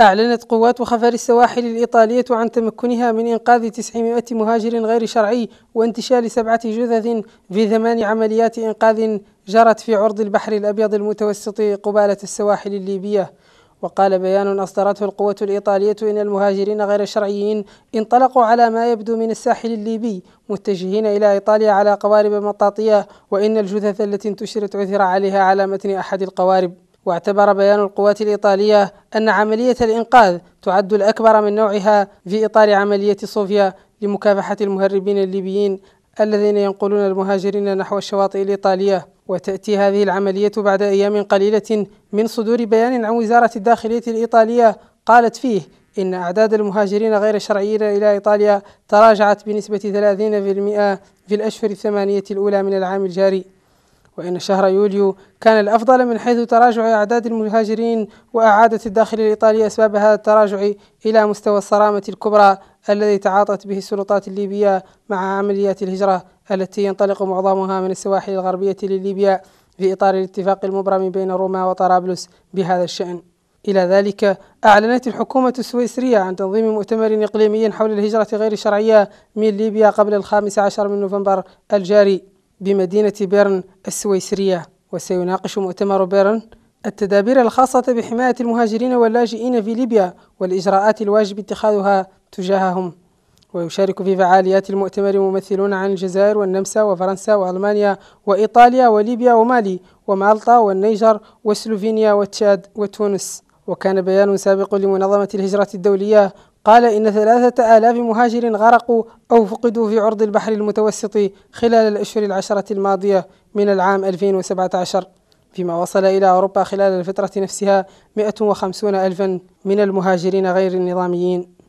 أعلنت قوات خفر السواحل الإيطالية عن تمكنها من إنقاذ 900 مهاجر غير شرعي وانتشال سبعة جثث في ثمان عمليات إنقاذ جرت في عرض البحر الأبيض المتوسط قبالة السواحل الليبية وقال بيان أصدرته القوة الإيطالية إن المهاجرين غير الشرعيين انطلقوا على ما يبدو من الساحل الليبي متجهين إلى إيطاليا على قوارب مطاطية وإن الجثث التي انتشرت عثر عليها على متن أحد القوارب واعتبر بيان القوات الإيطالية أن عملية الإنقاذ تعد الأكبر من نوعها في إطار عملية صوفيا لمكافحة المهربين الليبيين الذين ينقلون المهاجرين نحو الشواطئ الإيطالية وتأتي هذه العملية بعد أيام قليلة من صدور بيان عن وزارة الداخلية الإيطالية قالت فيه إن أعداد المهاجرين غير الشرعيين إلى إيطاليا تراجعت بنسبة 30% في الأشهر الثمانية الأولى من العام الجاري وإن شهر يوليو كان الأفضل من حيث تراجع أعداد المهاجرين وأعادة الداخل الإيطالي أسباب هذا التراجع إلى مستوى الصرامة الكبرى الذي تعاطت به السلطات الليبية مع عمليات الهجرة التي ينطلق معظمها من السواحل الغربية لليبيا في إطار الاتفاق المبرم بين روما وطرابلس بهذا الشأن إلى ذلك أعلنت الحكومة السويسرية عن تنظيم مؤتمر إقليمي حول الهجرة غير الشرعية من ليبيا قبل الخامس عشر من نوفمبر الجاري بمدينة بيرن السويسرية وسيناقش مؤتمر بيرن التدابير الخاصة بحماية المهاجرين واللاجئين في ليبيا والإجراءات الواجب اتخاذها تجاههم ويشارك في فعاليات المؤتمر ممثلون عن الجزائر والنمسا وفرنسا وألمانيا وإيطاليا وليبيا ومالي ومالطا والنيجر وسلوفينيا وتشاد وتونس وكان بيان سابق لمنظمة الهجرة الدولية قال إن ثلاثة آلاف مهاجر غرقوا أو فقدوا في عرض البحر المتوسط خلال الأشهر العشرة الماضية من العام 2017 فيما وصل إلى أوروبا خلال الفترة نفسها 150 ألفا من المهاجرين غير النظاميين